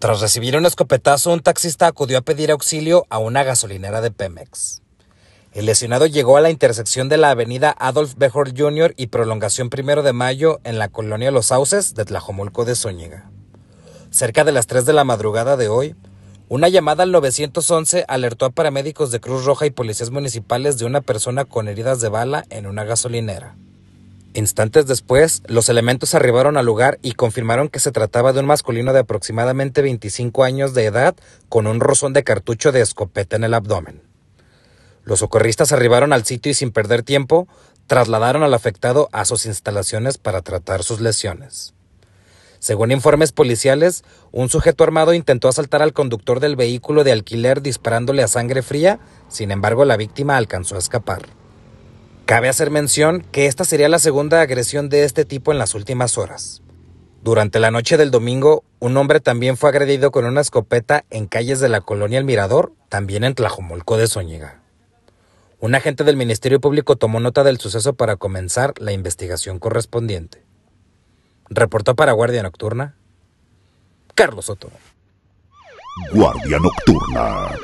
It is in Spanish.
Tras recibir un escopetazo, un taxista acudió a pedir auxilio a una gasolinera de Pemex. El lesionado llegó a la intersección de la avenida Adolf Bejor Jr. y prolongación Primero de Mayo en la colonia Los Sauces de Tlajomulco de Zúñiga. Cerca de las 3 de la madrugada de hoy, una llamada al 911 alertó a paramédicos de Cruz Roja y policías municipales de una persona con heridas de bala en una gasolinera. Instantes después, los elementos arribaron al lugar y confirmaron que se trataba de un masculino de aproximadamente 25 años de edad con un rozón de cartucho de escopeta en el abdomen. Los socorristas arribaron al sitio y sin perder tiempo trasladaron al afectado a sus instalaciones para tratar sus lesiones. Según informes policiales, un sujeto armado intentó asaltar al conductor del vehículo de alquiler disparándole a sangre fría, sin embargo la víctima alcanzó a escapar. Cabe hacer mención que esta sería la segunda agresión de este tipo en las últimas horas. Durante la noche del domingo, un hombre también fue agredido con una escopeta en calles de la colonia El Mirador, también en Tlajomolco de Zóñiga. Un agente del Ministerio Público tomó nota del suceso para comenzar la investigación correspondiente. Reportó para Guardia Nocturna Carlos Soto. Guardia Nocturna.